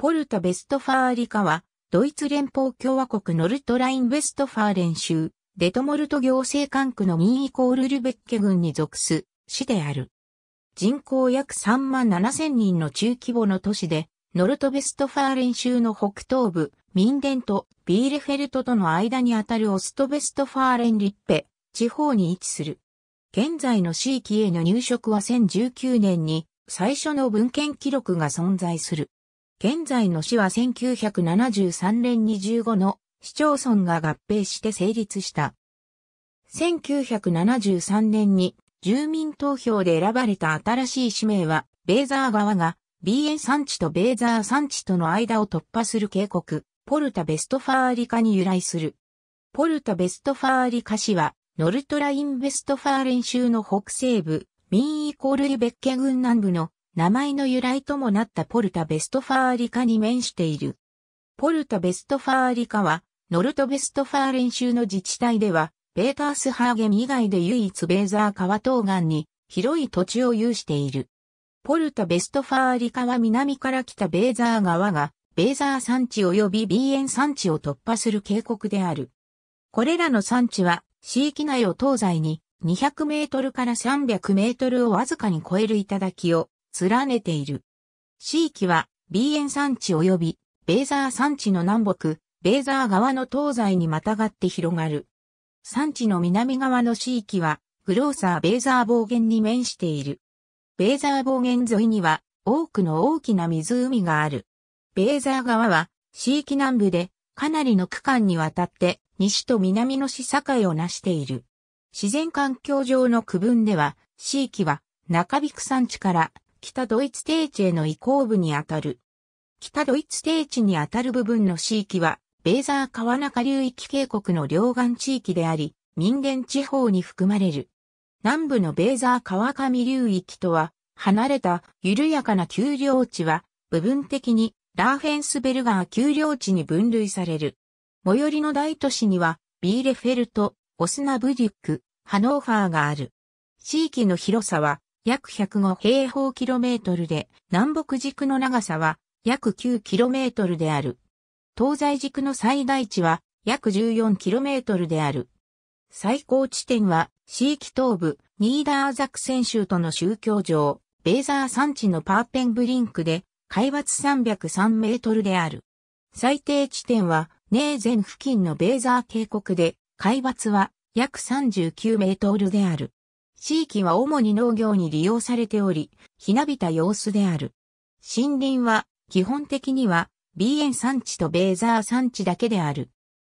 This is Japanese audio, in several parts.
ポルタ・ベストファーリカは、ドイツ連邦共和国ノルトライン・ベストファーレン州、デトモルト行政管区のミンイコールルベッケ郡に属す市である。人口約3万7千人の中規模の都市で、ノルトベストファーレン州の北東部、ミンデンとビーレフェルトとの間にあたるオストベストファーレンリッペ地方に位置する。現在の地域への入植は1019年に最初の文献記録が存在する。現在の市は1973年に15の市町村が合併して成立した。1973年に住民投票で選ばれた新しい市名は、ベーザー川が BA 産地とベーザー産地との間を突破する渓谷、ポルタ・ベストファーリカに由来する。ポルタ・ベストファーリカ市は、ノルトライン・ベストファーレン州の北西部、ミンイコールリベッケ郡南部の名前の由来ともなったポルタ・ベストファーリカに面している。ポルタ・ベストファーリカは、ノルトベストファー練習の自治体では、ベータースハーゲン以外で唯一ベーザー川東岸に広い土地を有している。ポルタ・ベストファーリカは南から来たベーザー川が、ベーザー山地及びビーエン山地を突破する渓谷である。これらの山地は、地域内を東西に200メートルから300メートルをわずかに超える頂きを連ねている。地域は、B 園山地及び、ベーザー山地の南北、ベーザー側の東西にまたがって広がる。山地の南側の地域は、グローサーベーザー暴言に面している。ベーザー暴言沿いには、多くの大きな湖がある。ベーザー側は、地域南部で、かなりの区間にわたって、西と南の市境を成している。自然環境上の区分では、地域は、中引く山地から北ドイツ低地への移行部にあたる。北ドイツ低地にあたる部分の地域は、ベーザー川中流域渓谷の両岸地域であり、民間地方に含まれる。南部のベーザー川上流域とは、離れた緩やかな丘陵地は、部分的にラーフェンスベルガー丘陵地に分類される。最寄りの大都市には、ビーレフェルト、オスナブリュック、ハノーファーがある。地域の広さは、約105平方キロメートルで、南北軸の長さは約9キロメートルである。東西軸の最大値は約14キロメートルである。最高地点は、地域東部、ニーダーザクセン州との宗教上、ベーザー山地のパーペンブリンクで、海抜303メートルである。最低地点は、ネーゼン付近のベーザー渓谷で、海抜は約39メートルである。地域は主に農業に利用されており、ひなびた様子である。森林は、基本的には、ビーエン産地とベーザー産地だけである。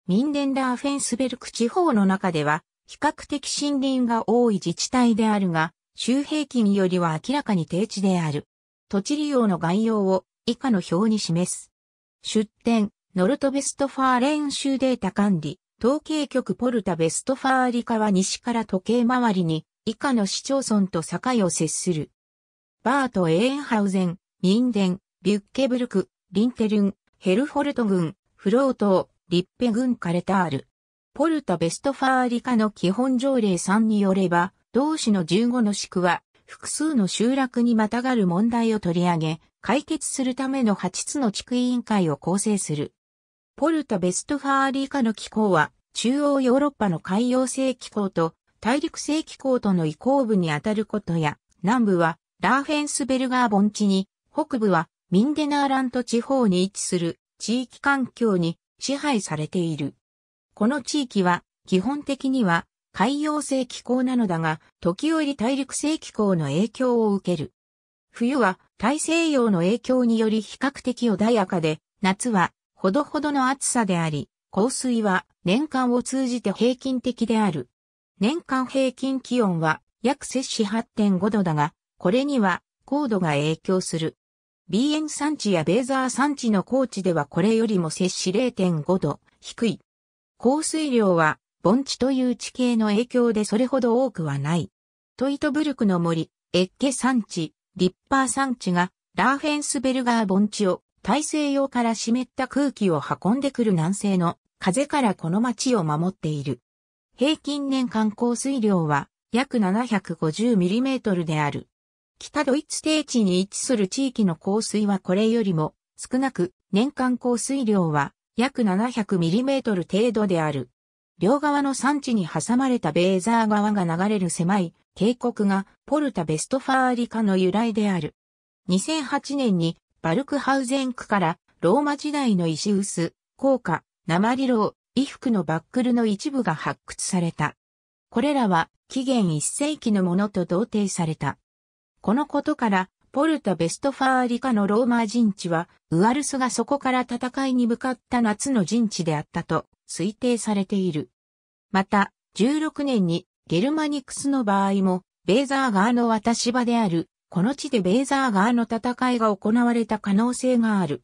ミンデンダーフェンスベルク地方の中では、比較的森林が多い自治体であるが、周平均よりは明らかに低地である。土地利用の概要を以下の表に示す。出典、ノルトベストファーレン州データ管理、統計局ポルタベストファーリカは西から時計回りに以下の市町村と境を接する。バート・エーンハウゼン、ミンデン、ビュッケブルク、リンテルン、ヘルフォルト郡、フロート、リッペ郡カレタール。ポルタ・ベストファーリカの基本条例3によれば、同市の15の宿区は、複数の集落にまたがる問題を取り上げ、解決するための8つの地区委員会を構成する。ポルタ・ベストファーリカの機構は、中央ヨーロッパの海洋性機構と大陸性気候との移行部にあたることや、南部はラーフェンスベルガー盆地に、北部はミンデナーラント地方に位置する地域環境に支配されている。この地域は基本的には海洋性気候なのだが、時折大陸性気候の影響を受ける。冬は大西洋の影響により比較的穏やかで、夏はほどほどの暑さであり、降水は年間を通じて平均的である。年間平均気温は約摂氏8.5度だが、これには高度が影響する。ビーエン産地やベーザー産地の高地ではこれよりも摂氏0.5度低い。降水量は盆地という地形の影響でそれほど多くはない。トイトブルクの森、エッケ産地、リッパー産地がラーフェンスベルガー盆地を大西洋から湿った空気を運んでくる南西の風からこの町を守っている。平均年間降水量は約 750mm である。北ドイツ低地に位置する地域の降水はこれよりも少なく、年間降水量は約 700mm 程度である。両側の山地に挟まれたベーザー川が流れる狭い渓谷がポルタ・ベストファーリカの由来である。2008年にバルクハウゼン区からローマ時代の石臼、硬貨、鉛炉、衣服のバックルの一部が発掘された。これらは紀元1世紀のものと同定された。このことから、ポルタ・ベストファーリカのローマ陣地は、ウアルスがそこから戦いに向かった夏の陣地であったと推定されている。また、16年にゲルマニクスの場合も、ベーザー側の渡し場である、この地でベーザー側の戦いが行われた可能性がある。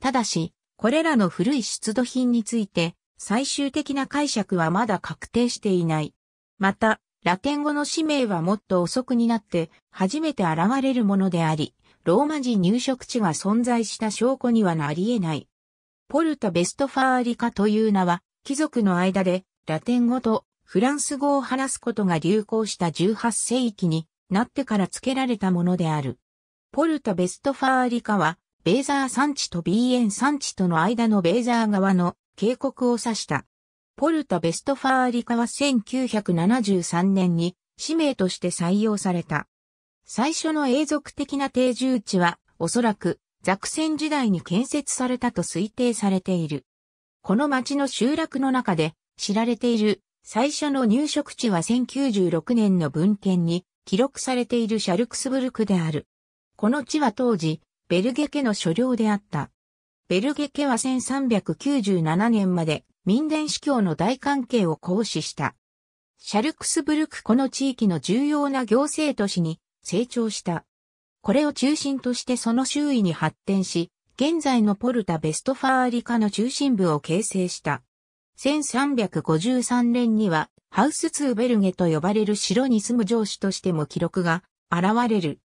ただし、これらの古い出土品について、最終的な解釈はまだ確定していない。また、ラテン語の使命はもっと遅くになって初めて現れるものであり、ローマ人入植地が存在した証拠にはなり得ない。ポルタ・ベストファーリカという名は、貴族の間でラテン語とフランス語を話すことが流行した18世紀になってから付けられたものである。ポルタ・ベストファーリカは、ベーザー山地とビーエン山地との間のベーザー側の警告を指した。ポルタ・ベストファーリカは1973年に使命として採用された。最初の永続的な定住地はおそらくザクセン時代に建設されたと推定されている。この町の集落の中で知られている最初の入植地は1096年の文献に記録されているシャルクスブルクである。この地は当時、ベルゲ家の所領であった。ベルゲ家は1397年まで民伝司教の大関係を行使した。シャルクスブルクこの地域の重要な行政都市に成長した。これを中心としてその周囲に発展し、現在のポルタ・ベストファーリカの中心部を形成した。1353年には、ハウスツーベルゲと呼ばれる城に住む城主としても記録が現れる。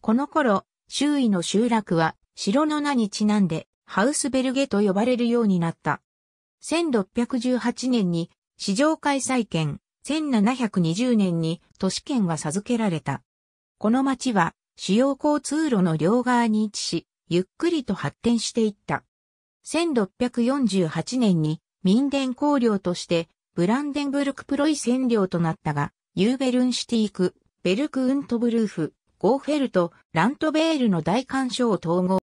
この頃、周囲の集落は城の名にちなんでハウスベルゲと呼ばれるようになった。1618年に市場開催権、1720年に都市圏が授けられた。この町は主要交通路の両側に位置し、ゆっくりと発展していった。1648年に民伝公領としてブランデンブルクプロイ占領となったが、ユーベルンシティク、ベルクウントブルーフ、ゴーフェルト、ラントベールの大干渉を統合。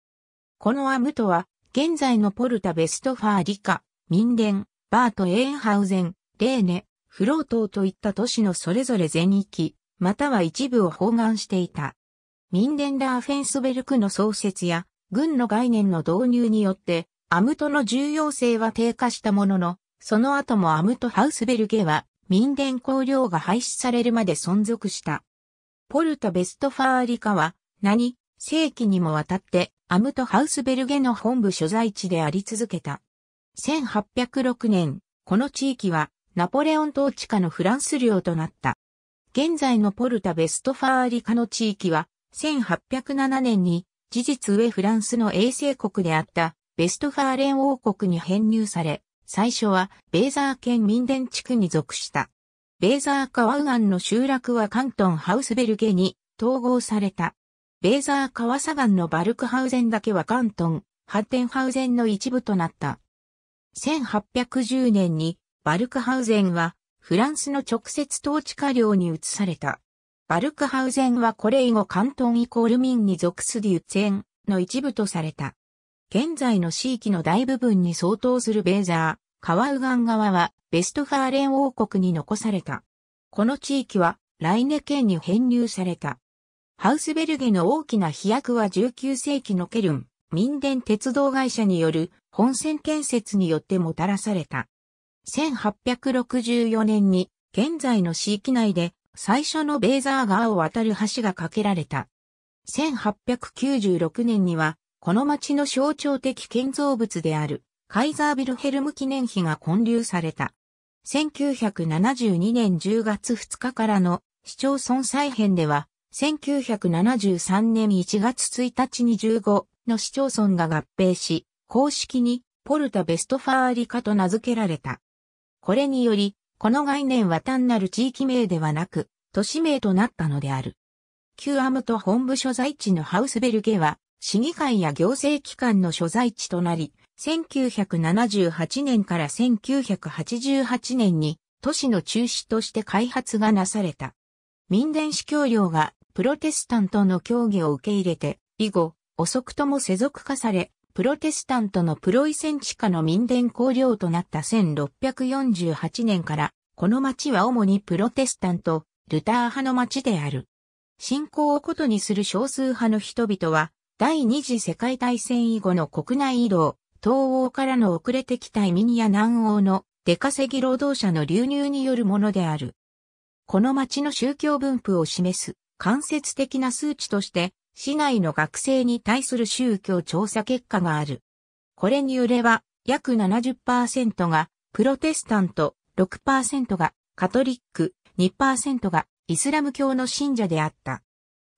このアムトは現在のポルタ・ベストファーリカ、ミンデン、バート・エーンハウゼン、レーネ、フロートーといった都市のそれぞれ全域、または一部を包含していた。ミンデンラーフェンスベルクの創設や、軍の概念の導入によって、アムトの重要性は低下したものの、その後もアムトハウスベルゲは、民伝公領が廃止されるまで存続した。ポルタ・ベストファーリカは、何、世紀にもわたって、アムトハウスベルゲの本部所在地であり続けた。1806年、この地域はナポレオン統治下のフランス領となった。現在のポルタ・ベストファーリカの地域は、1807年に事実上フランスの衛星国であったベストファーレン王国に編入され、最初はベーザー県民伝地区に属した。ベーザーカワウアンの集落はカントンハウスベルゲに統合された。ベーザー川砂岩のバルクハウゼンだけは関東、ハッテンハウゼンの一部となった。1810年にバルクハウゼンはフランスの直接統治下領に移された。バルクハウゼンはこれ以後関東イコール民に属するユツェンの一部とされた。現在の地域の大部分に相当するベーザー、川右岸側はベストファーレン王国に残された。この地域はライネ県に編入された。ハウスベルゲの大きな飛躍は19世紀のケルン、民電鉄道会社による本線建設によってもたらされた。1864年に現在の市域内で最初のベーザー川を渡る橋が架けられた。1896年にはこの町の象徴的建造物であるカイザービルヘルム記念碑が建立された。1972年10月2日からの市町村再編では1973年1月1日に15の市町村が合併し、公式にポルタ・ベストファーリカと名付けられた。これにより、この概念は単なる地域名ではなく、都市名となったのである。旧アムト本部所在地のハウスベルゲは、市議会や行政機関の所在地となり、1978年から1988年に都市の中止として開発がなされた。民電市橋梁がプロテスタントの教義を受け入れて、以後、遅くとも世俗化され、プロテスタントのプロイセン地下の民伝公領となった1648年から、この町は主にプロテスタント、ルター派の町である。信仰をことにする少数派の人々は、第二次世界大戦以後の国内移動、東欧からの遅れてきた移民や南欧の出稼ぎ労働者の流入によるものである。この町の宗教分布を示す間接的な数値として、市内の学生に対する宗教調査結果がある。これによれば、約70%がプロテスタント、6%がカトリック、2%がイスラム教の信者であった。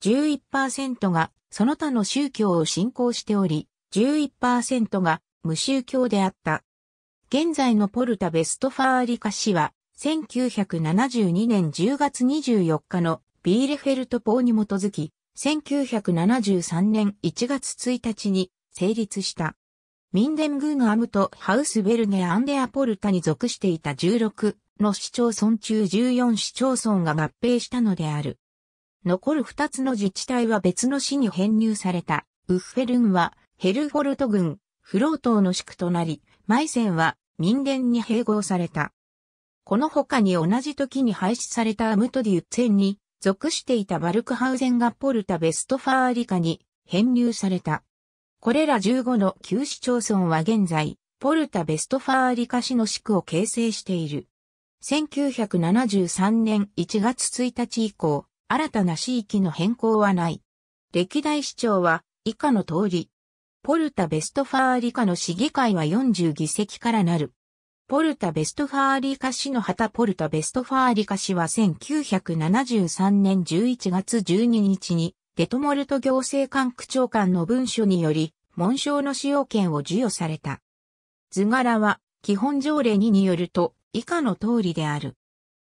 11%がその他の宗教を信仰しており、11%が無宗教であった。現在のポルタ・ベストファーリカ市は、1972年10月24日のビーレフェルト法に基づき、1973年1月1日に成立した。ミンデングーアムとハウスベルゲアンデアポルタに属していた16の市町村中14市町村が合併したのである。残る2つの自治体は別の市に編入された。ウッフェルンはヘルフォルト郡、フロートの宿となり、マイセンは民伝に併合された。この他に同じ時に廃止されたアムトディウッツェンに属していたバルクハウゼンがポルタ・ベストファーリカに編入された。これら15の旧市町村は現在、ポルタ・ベストファーリカ市の市区を形成している。1973年1月1日以降、新たな市域の変更はない。歴代市長は以下の通り。ポルタ・ベストファーリカの市議会は40議席からなる。ポルタ・ベストファーリカ氏の旗ポルタ・ベストファーリカ氏は1973年11月12日にデトモルト行政官区長官の文書により紋章の使用権を授与された。図柄は基本条例にによると以下の通りである。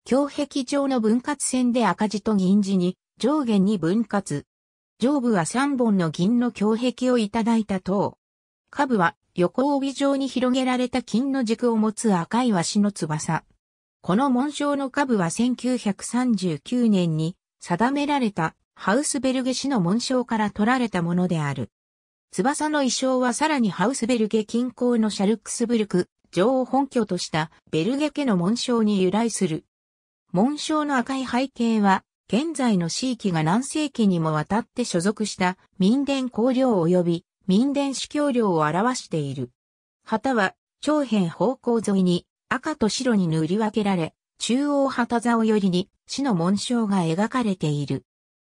胸壁上の分割線で赤字と銀字に上下に分割。上部は3本の銀の胸壁をいただいた等。下部は横帯状に広げられた金の軸を持つ赤い鷲の翼。この紋章の下部は1939年に定められたハウスベルゲ氏の紋章から取られたものである。翼の衣装はさらにハウスベルゲ近郊のシャルクスブルク女王本拠としたベルゲ家の紋章に由来する。紋章の赤い背景は現在の地域が何世紀にもわたって所属した民伝公領及び民伝主教領を表している。旗は、長辺方向沿いに赤と白に塗り分けられ、中央旗竿よりに市の紋章が描かれている。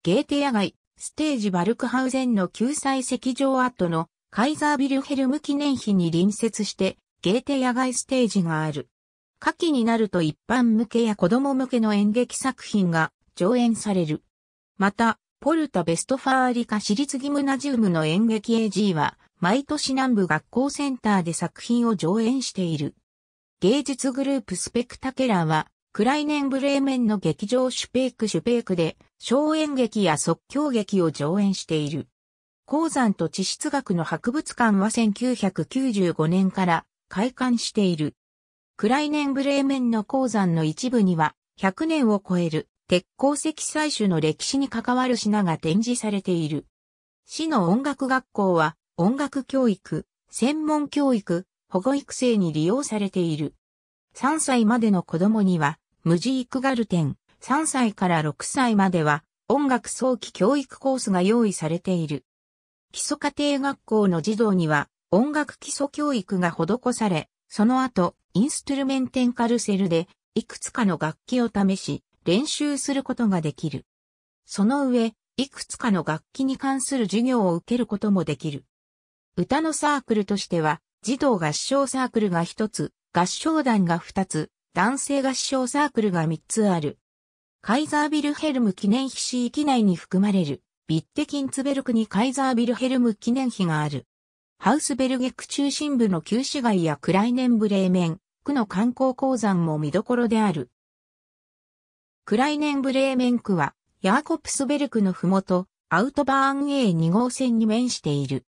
ゲーテ野外、ステージバルクハウゼンの救済石場跡のカイザービルヘルム記念碑に隣接して、ゲーテ野外ステージがある。夏季になると一般向けや子供向けの演劇作品が上演される。また、ポルタ・ベストファーリカ私立ギムナジウムの演劇 AG は、毎年南部学校センターで作品を上演している。芸術グループスペクタケラーは、クライネンブレーメンの劇場シュペークシュペークで、小演劇や即興劇を上演している。鉱山と地質学の博物館は1995年から開館している。クライネンブレーメンの鉱山の一部には、100年を超える鉄鉱石採取の歴史に関わる品が展示されている。市の音楽学校は音楽教育、専門教育、保護育成に利用されている。3歳までの子供には、無事育ガルテン、3歳から6歳までは、音楽早期教育コースが用意されている。基礎家庭学校の児童には、音楽基礎教育が施され、その後、インストゥルメンテンカルセルで、いくつかの楽器を試し、練習することができる。その上、いくつかの楽器に関する授業を受けることもできる。歌のサークルとしては、児童合唱サークルが1つ、合唱団が2つ、男性合唱サークルが3つある。カイザービルヘルム記念碑市域内に含まれる、ビッテキンツベルクにカイザービルヘルム記念碑がある。ハウスベルゲク中心部の旧市街やクライネンブレーメン、区の観光鉱山も見どころである。クライネンブレーメン区は、ヤーコプスベルクのふもと、アウトバーン A2 号線に面している。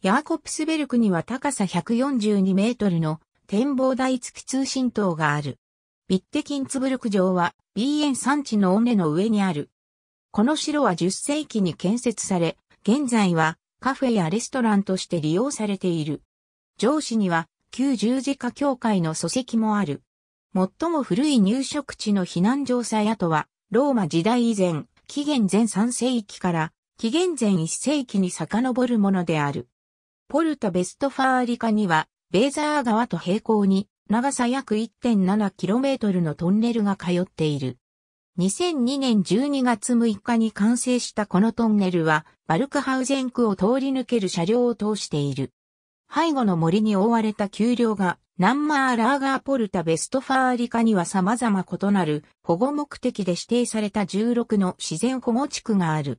ヤーコプスベルクには高さ142メートルの展望台付き通信塔がある。ビッテキンツブルク城は、BN 山地の尾根の上にある。この城は10世紀に建設され、現在はカフェやレストランとして利用されている。上司には、旧十字架教会の祖石もある。最も古い入植地の避難所塞やは、ローマ時代以前、紀元前3世紀から紀元前1世紀に遡るものである。ポルタ・ベストファーリカには、ベーザー川と平行に、長さ約 1.7km のトンネルが通っている。2002年12月6日に完成したこのトンネルは、バルクハウゼン区を通り抜ける車両を通している。背後の森に覆われた丘陵がナンマー・ラーガーポルタ・ベストファーリカには様々異なる保護目的で指定された16の自然保護地区がある。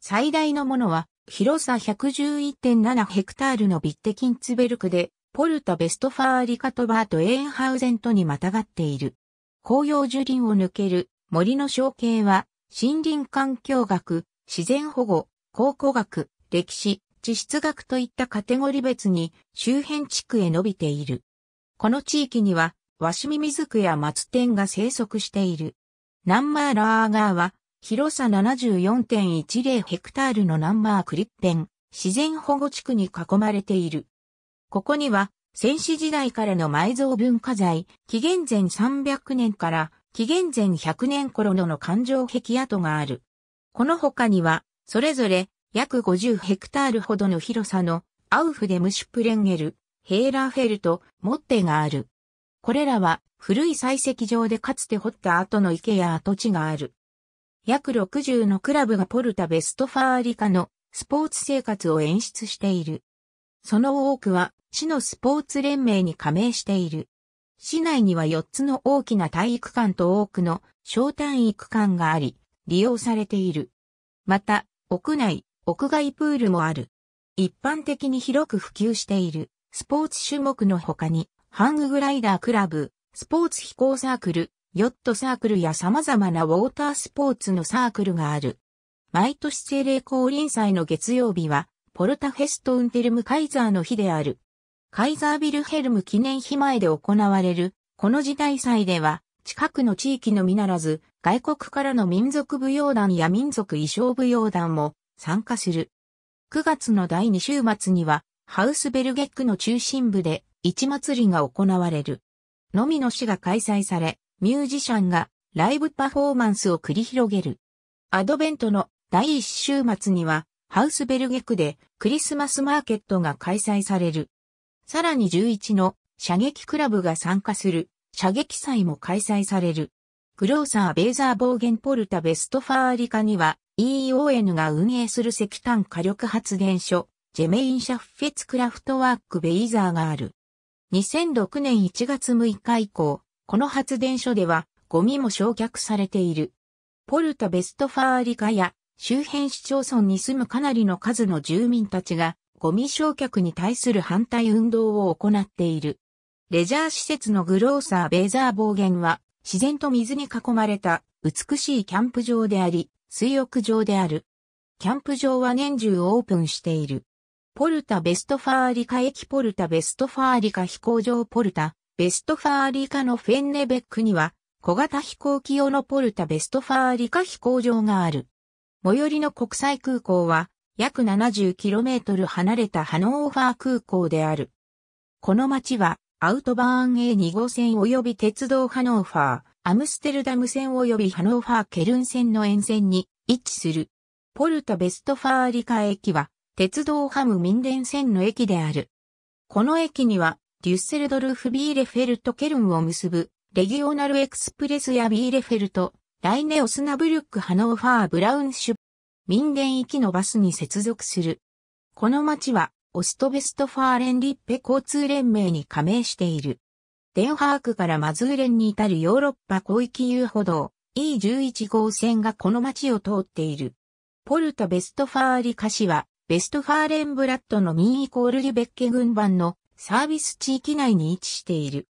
最大のものは広さ111.7ヘクタールのビッテキンツベルクでポルタ・ベストファーリカとバート・エーンハウゼントにまたがっている。紅葉樹林を抜ける森の象形は森林環境学、自然保護、考古学、歴史、地質学といったカテゴリ別に周辺地区へ伸びている。この地域には、ワシミミズクや松ンが生息している。ナンマーラーガーは、広さ74.10ヘクタールのナンマークリッペン、自然保護地区に囲まれている。ここには、戦死時代からの埋蔵文化財、紀元前300年から紀元前100年頃のの環状壁跡がある。この他には、それぞれ約50ヘクタールほどの広さのアウフデムシュプレンゲル、ヘーラーフェルト、モッテがある。これらは古い採石場でかつて掘った後の池や跡地がある。約60のクラブがポルタ・ベストファーリカのスポーツ生活を演出している。その多くは市のスポーツ連盟に加盟している。市内には4つの大きな体育館と多くの小単位区間があり、利用されている。また、屋内、屋外プールもある。一般的に広く普及している。スポーツ種目の他に、ハンググライダークラブ、スポーツ飛行サークル、ヨットサークルや様々なウォータースポーツのサークルがある。毎年定霊降臨祭の月曜日は、ポルタフェスト・ウンテルム・カイザーの日である。カイザー・ビルヘルム記念日前で行われる、この時代祭では、近くの地域のみならず、外国からの民族舞踊団や民族衣装舞踊団も参加する。9月の第2週末には、ハウスベルゲックの中心部で市祭りが行われる。のみの市が開催され、ミュージシャンがライブパフォーマンスを繰り広げる。アドベントの第1週末には、ハウスベルゲックでクリスマスマーケットが開催される。さらに11の射撃クラブが参加する射撃祭も開催される。クローサー・ベーザー・ボーゲン・ポルタ・ベストファーリカには EON が運営する石炭火力発電所ジェメインシャフフェツクラフトワークベイザーがある。2006年1月6日以降、この発電所ではゴミも焼却されている。ポルタ・ベストファーリカや周辺市町村に住むかなりの数の住民たちがゴミ焼却に対する反対運動を行っている。レジャー施設のグローサー・ベイザー暴言は自然と水に囲まれた美しいキャンプ場であり、水浴場である。キャンプ場は年中オープンしている。ポルタ・ベストファーリカ駅ポルタ・ベストファーリカ飛行場ポルタ、ベストファーリカのフェンネベックには、小型飛行機用のポルタ・ベストファーリカ飛行場がある。最寄りの国際空港は、約 70km 離れたハノーファー空港である。この街は、アウトバーン A2 号線及び鉄道ハノーファー、アムステルダム線及びハノーファーケルン線の沿線に位置する。ポルタ・ベストファーリカ駅は、鉄道ハム民伝線の駅である。この駅には、デュッセルドルフ・ビーレフェルト・ケルンを結ぶ、レギオナルエクスプレスやビーレフェルト、ライネ・オスナブルック・ハノーファー・ブラウンシュ、民伝行きのバスに接続する。この町は、オストベストファーレン・リッペ交通連盟に加盟している。デンハークからマズーレンに至るヨーロッパ広域遊歩道 E11 号線がこの町を通っている。ポルタ・ベストファーリカ市はベストファーレンブラッドのミンイコールリベッケ軍番のサービス地域内に位置している。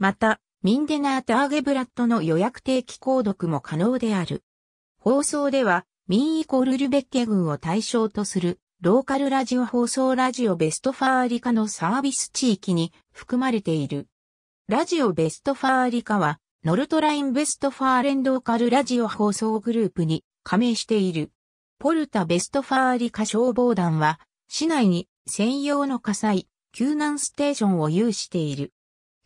また、ミンデナーターゲブラッドの予約定期購読も可能である。放送では、ミンイコールルベッケ軍を対象とするローカルラジオ放送ラジオベストファーリカのサービス地域に含まれている。ラジオベストファーリカは、ノルトラインベストファーレンローカルラジオ放送グループに加盟している。ポルタ・ベストファーリカ消防団は、市内に専用の火災、救難ステーションを有している。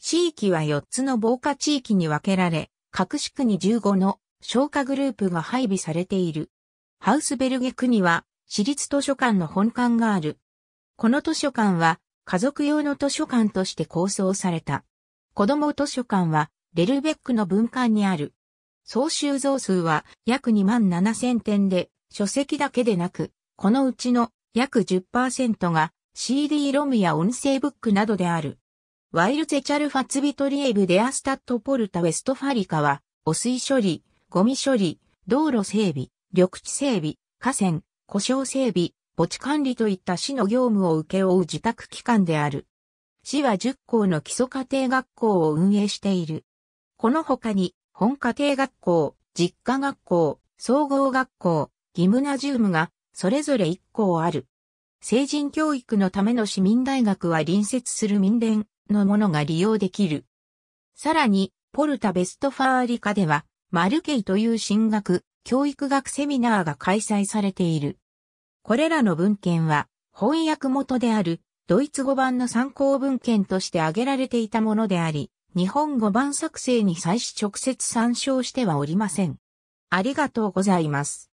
地域は4つの防火地域に分けられ、各市区に15の消火グループが配備されている。ハウスベルゲ区には、市立図書館の本館がある。この図書館は、家族用の図書館として構想された。子供図書館は、レルベックの文館にある。総収蔵数は約2万7000点で、書籍だけでなく、このうちの約10%が c d ロムや音声ブックなどである。ワイルゼチャルファツビトリエブデアスタットポルタウェストファリカは、汚水処理、ゴミ処理、道路整備、緑地整備、河川、故障整備、墓地管理といった市の業務を請け負う自宅機関である。市は10校の基礎家庭学校を運営している。この他に、本家庭学校、実家学校、総合学校、ギムナジウムがそれぞれ1校ある。成人教育のための市民大学は隣接する民連のものが利用できる。さらに、ポルタ・ベストファーリカでは、マルケイという進学、教育学セミナーが開催されている。これらの文献は、翻訳元である、ドイツ語版の参考文献として挙げられていたものであり、日本語版作成に際し直接参照してはおりません。ありがとうございます。